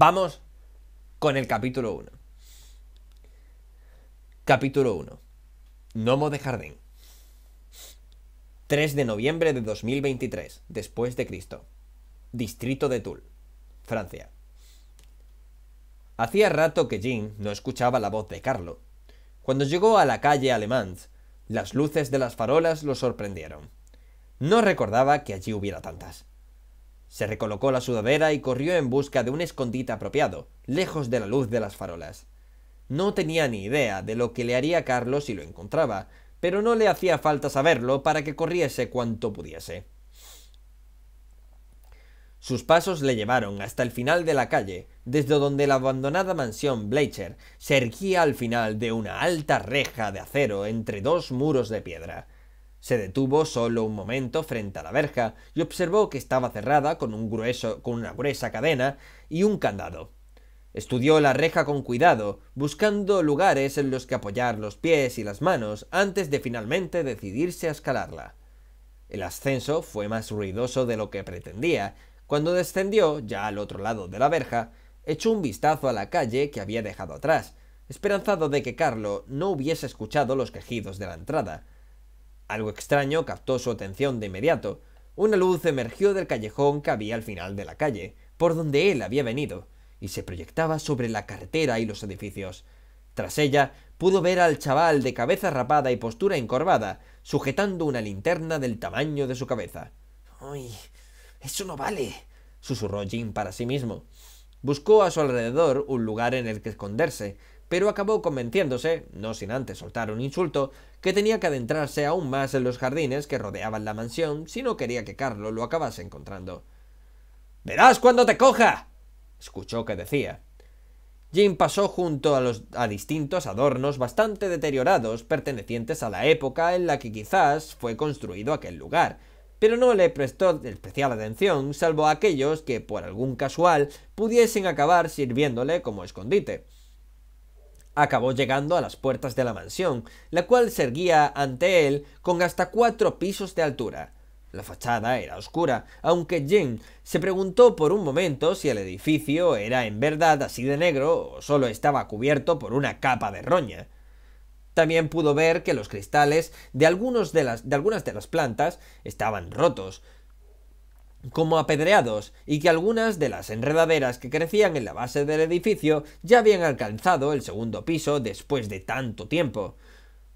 Vamos con el capítulo 1. Capítulo 1. Nomo de Jardín. 3 de noviembre de 2023, después de Cristo. Distrito de Toul, Francia. Hacía rato que Jean no escuchaba la voz de Carlo. Cuando llegó a la calle Alemans, las luces de las farolas lo sorprendieron. No recordaba que allí hubiera tantas. Se recolocó la sudadera y corrió en busca de un escondite apropiado, lejos de la luz de las farolas. No tenía ni idea de lo que le haría Carlos si lo encontraba, pero no le hacía falta saberlo para que corriese cuanto pudiese. Sus pasos le llevaron hasta el final de la calle, desde donde la abandonada mansión Bleicher se erguía al final de una alta reja de acero entre dos muros de piedra. Se detuvo solo un momento frente a la verja y observó que estaba cerrada con, un grueso, con una gruesa cadena y un candado. Estudió la reja con cuidado, buscando lugares en los que apoyar los pies y las manos antes de finalmente decidirse a escalarla. El ascenso fue más ruidoso de lo que pretendía. Cuando descendió, ya al otro lado de la verja, echó un vistazo a la calle que había dejado atrás, esperanzado de que Carlo no hubiese escuchado los quejidos de la entrada. Algo extraño captó su atención de inmediato. Una luz emergió del callejón que había al final de la calle, por donde él había venido, y se proyectaba sobre la carretera y los edificios. Tras ella, pudo ver al chaval de cabeza rapada y postura encorvada, sujetando una linterna del tamaño de su cabeza. ¡Uy, Eso no vale, susurró Jim para sí mismo. Buscó a su alrededor un lugar en el que esconderse, pero acabó convenciéndose, no sin antes soltar un insulto, que tenía que adentrarse aún más en los jardines que rodeaban la mansión si no quería que Carlo lo acabase encontrando. Verás cuando te coja. escuchó que decía. Jim pasó junto a, los, a distintos adornos bastante deteriorados pertenecientes a la época en la que quizás fue construido aquel lugar, pero no le prestó especial atención salvo a aquellos que por algún casual pudiesen acabar sirviéndole como escondite acabó llegando a las puertas de la mansión, la cual se erguía ante él con hasta cuatro pisos de altura. La fachada era oscura, aunque Jim se preguntó por un momento si el edificio era en verdad así de negro o solo estaba cubierto por una capa de roña. También pudo ver que los cristales de, de, de algunas de las plantas estaban rotos, como apedreados, y que algunas de las enredaderas que crecían en la base del edificio ya habían alcanzado el segundo piso después de tanto tiempo.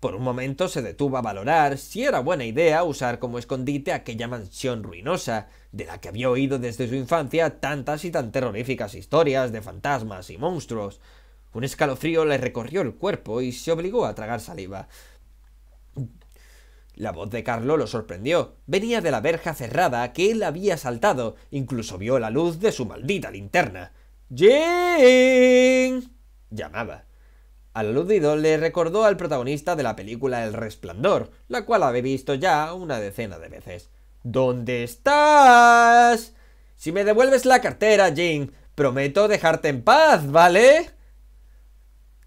Por un momento se detuvo a valorar si era buena idea usar como escondite aquella mansión ruinosa, de la que había oído desde su infancia tantas y tan terroríficas historias de fantasmas y monstruos. Un escalofrío le recorrió el cuerpo y se obligó a tragar saliva. La voz de Carlos lo sorprendió. Venía de la verja cerrada que él había saltado. Incluso vio la luz de su maldita linterna. ¡Jin! llamaba. Al aludido le recordó al protagonista de la película El Resplandor, la cual había visto ya una decena de veces. ¿Dónde estás? Si me devuelves la cartera, Jim, prometo dejarte en paz, ¿vale?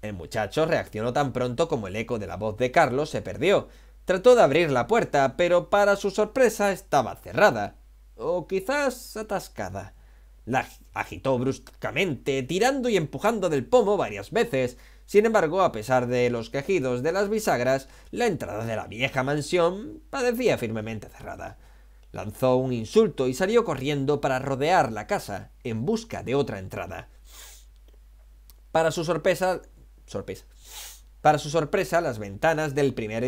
El muchacho reaccionó tan pronto como el eco de la voz de Carlos se perdió. Trató de abrir la puerta, pero para su sorpresa estaba cerrada, o quizás atascada. La agitó bruscamente, tirando y empujando del pomo varias veces. Sin embargo, a pesar de los quejidos de las bisagras, la entrada de la vieja mansión padecía firmemente cerrada. Lanzó un insulto y salió corriendo para rodear la casa en busca de otra entrada. Para su sorpresa, sorpresa, para su sorpresa, las ventanas del primer,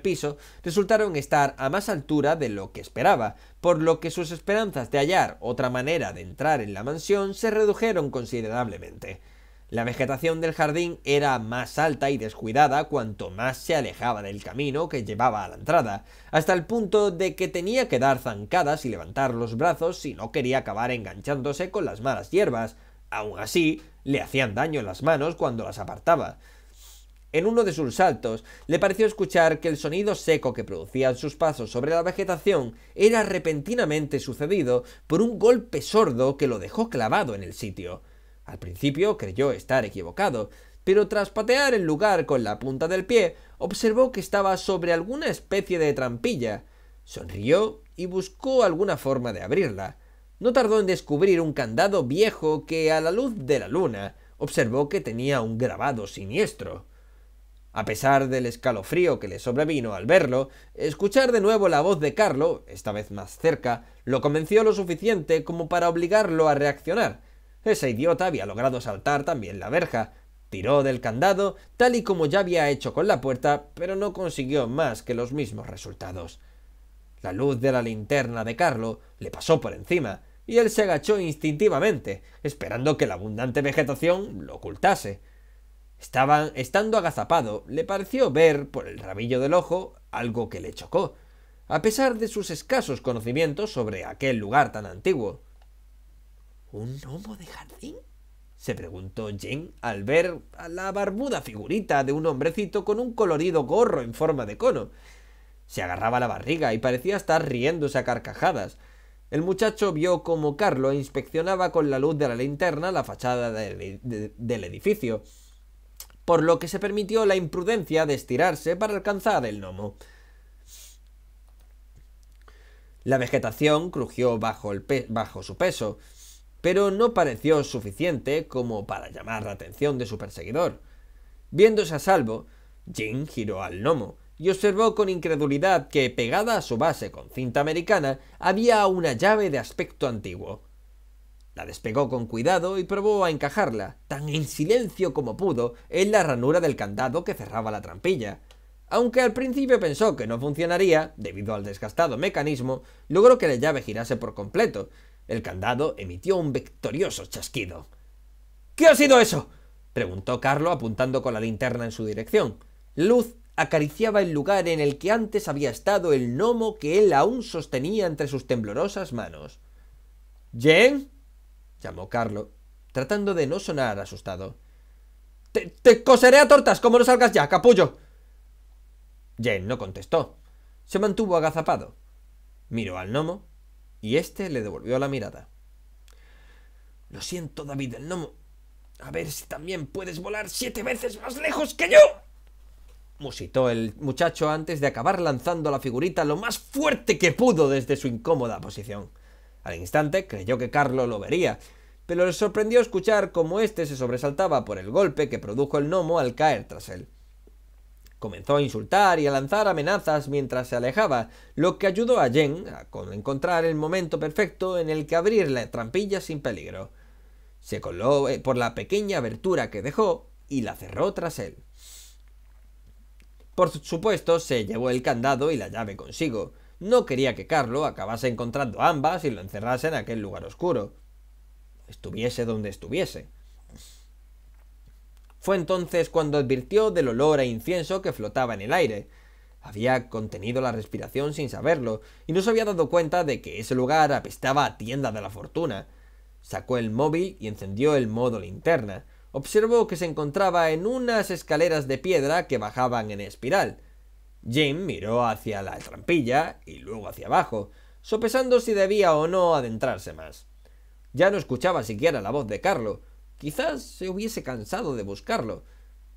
piso resultaron estar a más altura de lo que esperaba, por lo que sus esperanzas de hallar otra manera de entrar en la mansión se redujeron considerablemente. La vegetación del jardín era más alta y descuidada cuanto más se alejaba del camino que llevaba a la entrada, hasta el punto de que tenía que dar zancadas y levantar los brazos si no quería acabar enganchándose con las malas hierbas. Aun así, le hacían daño en las manos cuando las apartaba. En uno de sus saltos le pareció escuchar que el sonido seco que producían sus pasos sobre la vegetación era repentinamente sucedido por un golpe sordo que lo dejó clavado en el sitio. Al principio creyó estar equivocado, pero tras patear el lugar con la punta del pie, observó que estaba sobre alguna especie de trampilla. Sonrió y buscó alguna forma de abrirla. No tardó en descubrir un candado viejo que, a la luz de la luna, observó que tenía un grabado siniestro. A pesar del escalofrío que le sobrevino al verlo, escuchar de nuevo la voz de Carlo, esta vez más cerca, lo convenció lo suficiente como para obligarlo a reaccionar. Ese idiota había logrado saltar también la verja. Tiró del candado, tal y como ya había hecho con la puerta, pero no consiguió más que los mismos resultados. La luz de la linterna de Carlo le pasó por encima, y él se agachó instintivamente, esperando que la abundante vegetación lo ocultase. Estaban, estando agazapado, le pareció ver por el rabillo del ojo algo que le chocó, a pesar de sus escasos conocimientos sobre aquel lugar tan antiguo. ¿Un gnomo de jardín? se preguntó Jim al ver a la barbuda figurita de un hombrecito con un colorido gorro en forma de cono. Se agarraba la barriga y parecía estar riéndose a carcajadas. El muchacho vio como Carlo inspeccionaba con la luz de la linterna la fachada del edificio por lo que se permitió la imprudencia de estirarse para alcanzar el gnomo. La vegetación crujió bajo, su peso, pero no pareció suficiente como para llamar la atención de su perseguidor. Viéndose a salvo, Jin giró al gnomo y observó con incredulidad que pegada a su base con cinta americana había una llave de aspecto antiguo. La despegó con cuidado y probó a encajarla, tan en silencio como pudo, en la ranura del candado que cerraba la trampilla. Aunque al principio pensó que no funcionaría, debido al desgastado mecanismo, logró que la llave girase por completo. El candado emitió un victorioso chasquido. ¿Qué ha sido eso? preguntó Carlo apuntando con la linterna en su dirección. Luz acariciaba el lugar en el que antes había estado el gnomo que él aún sostenía entre sus temblorosas manos. ¿Jen? llamó Carlo, tratando de no sonar asustado. Te, coseré a tortas como no salgas ya, capullo. Jane no contestó. Se mantuvo agazapado. Miró al gnomo y este le devolvió la mirada. Lo siento, David, el gnomo. A ver si también puedes volar siete veces más lejos que yo. Musitó el muchacho antes de acabar lanzando la figurita lo más fuerte que pudo desde su incómoda posición. Al instante creyó que Carlo lo vería, pero le sorprendió escuchar cómo éste se sobresaltaba por el golpe que produjo el gnomo al caer tras él. Comenzó a insultar y a lanzar amenazas mientras se alejaba, lo que ayudó a Jen a encontrar el momento perfecto en el que abrir la trampilla sin peligro. Se coló eh, por la pequeña abertura que dejó y la cerró tras él. Por supuesto, se llevó el candado y la llave consigo, no quería que Carlo acabase encontrando ambas y lo encerrase en aquel lugar oscuro. Estuviese donde estuviese. Fue entonces cuando advirtió del olor a incienso que flotaba en el aire. Había contenido la respiración sin saberlo, y no se había dado cuenta de que ese lugar apestaba a tienda de la fortuna. Sacó el móvil y encendió el modo linterna. Observó que se encontraba en unas escaleras de piedra que bajaban en espiral. Jim miró hacia la trampilla y luego hacia abajo, sopesando si debía o no adentrarse más. Ya no escuchaba siquiera la voz de Carlo. Quizás se hubiese cansado de buscarlo.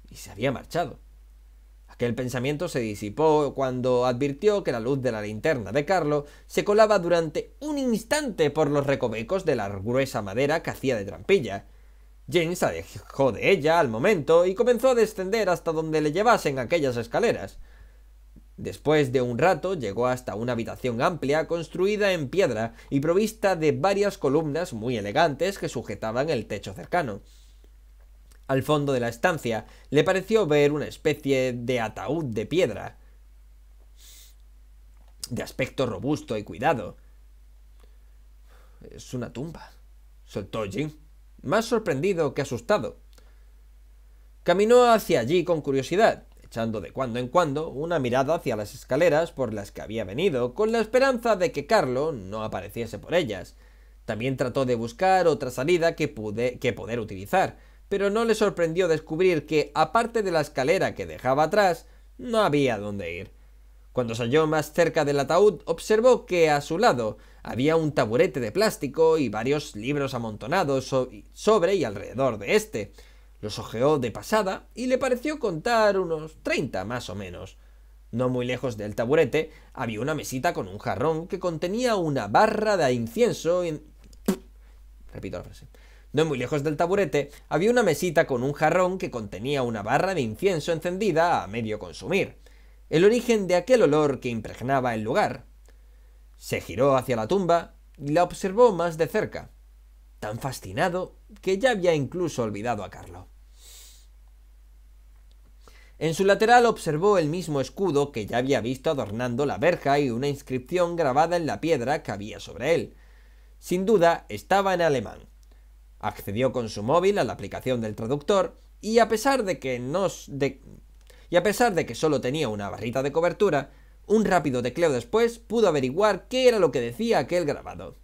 Y se había marchado. Aquel pensamiento se disipó cuando advirtió que la luz de la linterna de Carlo se colaba durante un instante por los recovecos de la gruesa madera que hacía de trampilla. James se alejó de ella al momento y comenzó a descender hasta donde le llevasen aquellas escaleras. Después de un rato llegó hasta una habitación amplia construida en piedra y provista de varias columnas muy elegantes que sujetaban el techo cercano. Al fondo de la estancia le pareció ver una especie de ataúd de piedra, de aspecto robusto y cuidado. Es una tumba, soltó Jim, más sorprendido que asustado. Caminó hacia allí con curiosidad, echando de cuando en cuando una mirada hacia las escaleras por las que había venido, con la esperanza de que Carlo no apareciese por ellas. También trató de buscar otra salida que, pude, que poder utilizar, pero no le sorprendió descubrir que, aparte de la escalera que dejaba atrás, no había dónde ir. Cuando salió más cerca del ataúd, observó que a su lado había un taburete de plástico y varios libros amontonados sobre y alrededor de este. Los ojeó de pasada y le pareció contar unos 30 más o menos. No muy lejos del taburete había una mesita con un jarrón que contenía una barra de incienso Repito la frase. No muy lejos del taburete había una mesita con un jarrón que contenía una barra de incienso encendida a medio consumir. El origen de aquel olor que impregnaba el lugar. Se giró hacia la tumba y la observó más de cerca, tan fascinado que ya había incluso olvidado a Carlo. En su lateral observó el mismo escudo que ya había visto adornando la verja y una inscripción grabada en la piedra que había sobre él. Sin duda estaba en alemán. Accedió con su móvil a la aplicación del traductor y a pesar de que no a pesar de que solo tenía una barrita de cobertura, un rápido tecleo después pudo averiguar qué era lo que decía aquel grabado.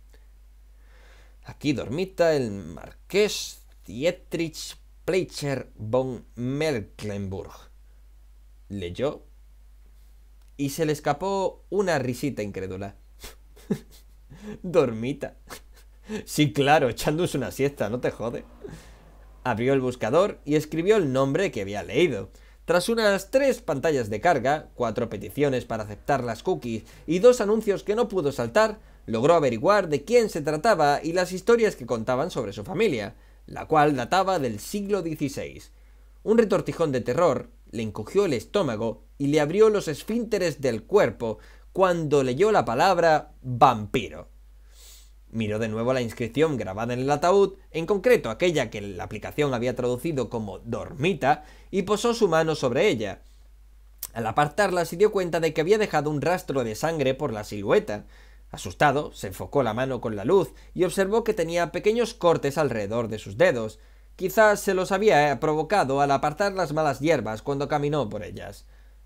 Aquí dormita el marqués Dietrich Pleicher von Mecklenburg leyó y se le escapó una risita incrédula. Dormita. sí, claro, echándose una siesta, no te jode. Abrió el buscador y escribió el nombre que había leído. Tras unas tres pantallas de carga, cuatro peticiones para aceptar las cookies y dos anuncios que no pudo saltar, logró averiguar de quién se trataba y las historias que contaban sobre su familia, la cual databa del siglo XVI. Un retortijón de terror le encogió el estómago y le abrió los esfínteres del cuerpo cuando leyó la palabra vampiro. Miró de nuevo la inscripción grabada en el ataúd, en concreto aquella que la aplicación había traducido como dormita, y posó su mano sobre ella. Al apartarla se dio cuenta de que había dejado un rastro de sangre por la silueta. Asustado, se enfocó la mano con la luz y observó que tenía pequeños cortes alrededor de sus dedos. Quizás se los había eh, provocado al apartar las malas hierbas cuando caminó por ellas.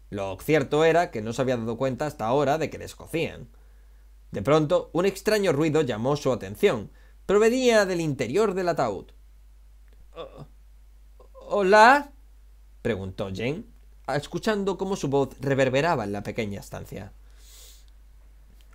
Lo cierto era que no se había dado cuenta hasta ahora de que les cocían. De pronto, un extraño ruido llamó su atención. Provenía del interior del ataúd. Oh, ¿Hola? preguntó Jane, escuchando cómo su voz reverberaba en la pequeña estancia.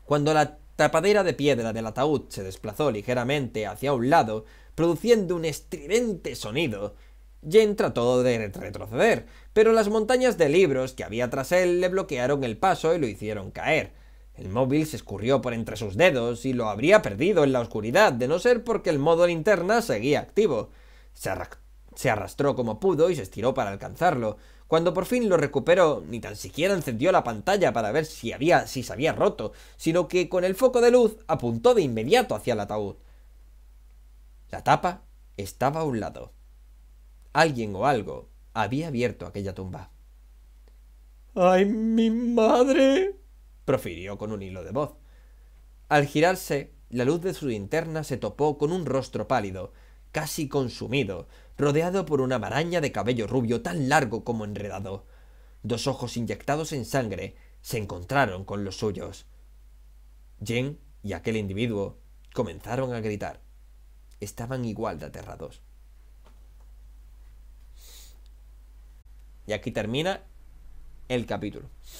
Cuando la tapadera de piedra del ataúd se desplazó ligeramente hacia un lado, produciendo un estridente sonido. Jen trató de retroceder, pero las montañas de libros que había tras él le bloquearon el paso y lo hicieron caer. El móvil se escurrió por entre sus dedos y lo habría perdido en la oscuridad, de no ser porque el modo linterna seguía activo. Se, se arrastró como pudo y se estiró para alcanzarlo. Cuando por fin lo recuperó, ni tan siquiera encendió la pantalla para ver si, había, si se había roto, sino que con el foco de luz apuntó de inmediato hacia el ataúd. La tapa estaba a un lado. Alguien o algo había abierto aquella tumba. ¡Ay, mi madre! profirió con un hilo de voz. Al girarse, la luz de su linterna se topó con un rostro pálido, casi consumido, rodeado por una maraña de cabello rubio tan largo como enredado. Dos ojos inyectados en sangre se encontraron con los suyos. Jen y aquel individuo comenzaron a gritar. Estaban igual de aterrados. Y aquí termina el capítulo.